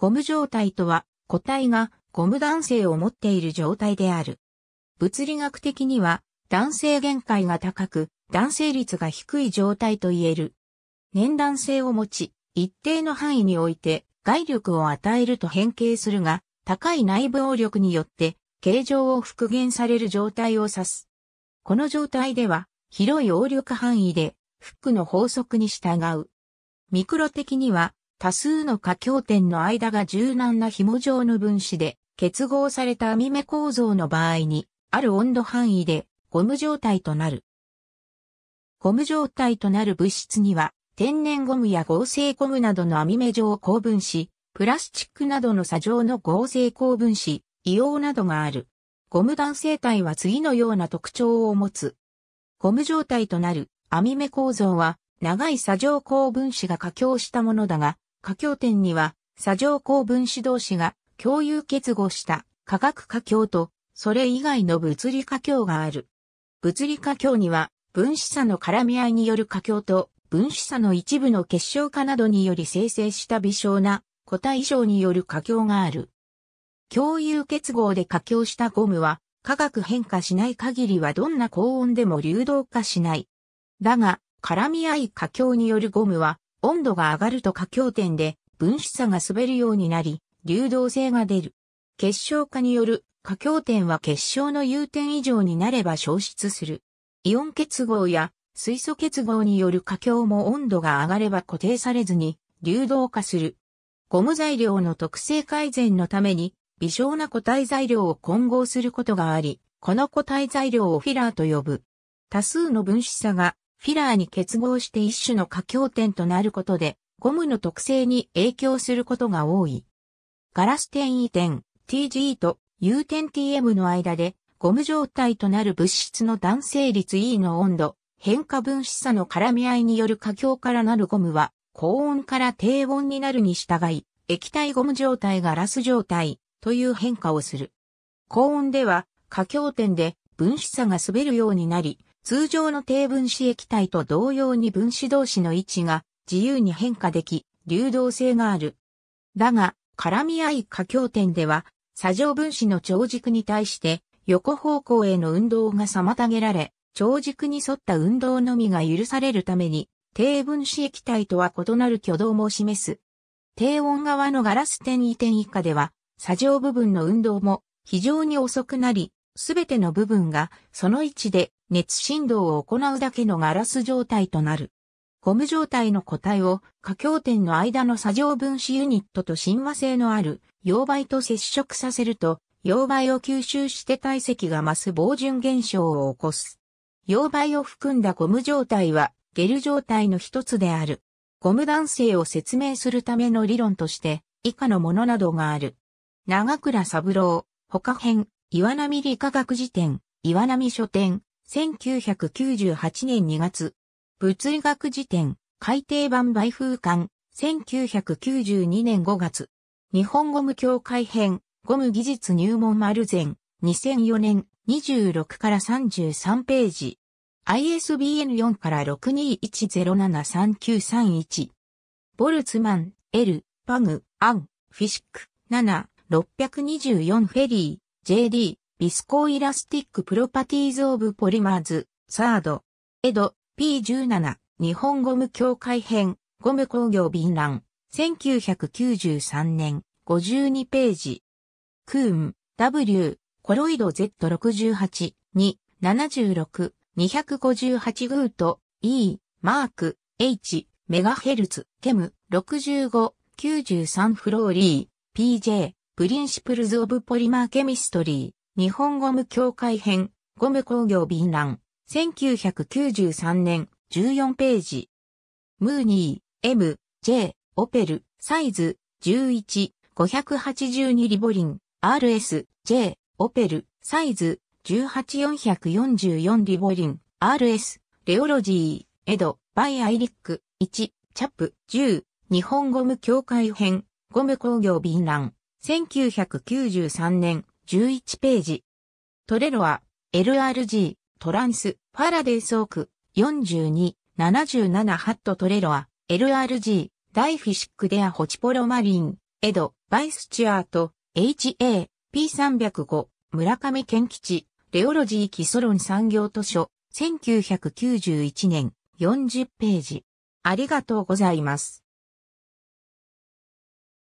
ゴム状態とは、個体がゴム弾性を持っている状態である。物理学的には、弾性限界が高く、弾性率が低い状態と言える。粘弾性を持ち、一定の範囲において外力を与えると変形するが、高い内部応力によって形状を復元される状態を指す。この状態では、広い応力範囲でフックの法則に従う。ミクロ的には、多数の下境点の間が柔軟な紐状の分子で結合された網目構造の場合に、ある温度範囲でゴム状態となる。ゴム状態となる物質には、天然ゴムや合成ゴムなどの網目状高分子、プラスチックなどの砂状の合成高分子、硫黄などがある。ゴム弾性体は次のような特徴を持つ。ゴム状態となる網目構造は、長い砂状高分子が加強したものだが、過強点には、砂上公分子同士が共有結合した化学過強と、それ以外の物理過強がある。物理過強には、分子差の絡み合いによる過強と、分子差の一部の結晶化などにより生成した微小な個体常による過強がある。共有結合で過強したゴムは、化学変化しない限りはどんな高温でも流動化しない。だが、絡み合い過強によるゴムは、温度が上がると過強点で分子差が滑るようになり、流動性が出る。結晶化による過強点は結晶の融点以上になれば消失する。イオン結合や水素結合による過強も温度が上がれば固定されずに流動化する。ゴム材料の特性改善のために微小な固体材料を混合することがあり、この固体材料をフィラーと呼ぶ。多数の分子差がフィラーに結合して一種の加強点となることで、ゴムの特性に影響することが多い。ガラス転移点 TG と U 点 TM の間で、ゴム状態となる物質の弾性率 E の温度、変化分子差の絡み合いによる加強からなるゴムは、高温から低温になるに従い、液体ゴム状態がラス状態という変化をする。高温では、佳強点で分子差が滑るようになり、通常の低分子液体と同様に分子同士の位置が自由に変化でき、流動性がある。だが、絡み合い過強点では、作上分子の長軸に対して横方向への運動が妨げられ、長軸に沿った運動のみが許されるために、低分子液体とは異なる挙動も示す。低温側のガラス点移転以下では、作上部分の運動も非常に遅くなり、すべての部分がその位置で熱振動を行うだけのガラス状態となる。ゴム状態の固体を下境点の間の作業分子ユニットと親和性のある溶媒と接触させると、溶媒を吸収して体積が増す防純現象を起こす。溶媒を含んだゴム状態はゲル状態の一つである。ゴム弾性を説明するための理論として、以下のものなどがある。長倉三郎、他編、岩波理科学辞典、岩波書店、1998年2月、物理学辞典、改訂版売風館、1992年5月、日本ゴム協会編、ゴム技術入門丸前、2004年26から33ページ、ISBN 4から621073931、ボルツマン、L、パグ、アン、フィシック、7、624フェリー、JD、ビスコイラスティックプロパティーズオブポリマーズ、サード、エド、P17、日本ゴム協会編、ゴム工業便覧、1993年、52ページ。クーン、W、コロイド Z68、2、76、258グート、E、マーク、H、メガヘルツ、ケム、65、93フローリー、PJ、プリンシプルズ・オブ・ポリマー・ケミストリー。日本ゴム協会編、ゴム工業便覧、1993年、14ページ。ムーニー、M、J、オペル、サイズ、11、582リボリン、RS、J、オペル、サイズ、18444リボリン、RS、レオロジー、エド、バイアイリック、1、チャップ、10、日本ゴム協会編、ゴム工業便覧、1993年、11ページ。トレロは、LRG、トランス、ファラデーソーク、42、77ハットトレロは、LRG、ダイフィシックデアホチポロマリン、エド、バイスチュアート、HA、P305、村上健吉、レオロジー基礎論産業図書、1991年、40ページ。ありがとうございます。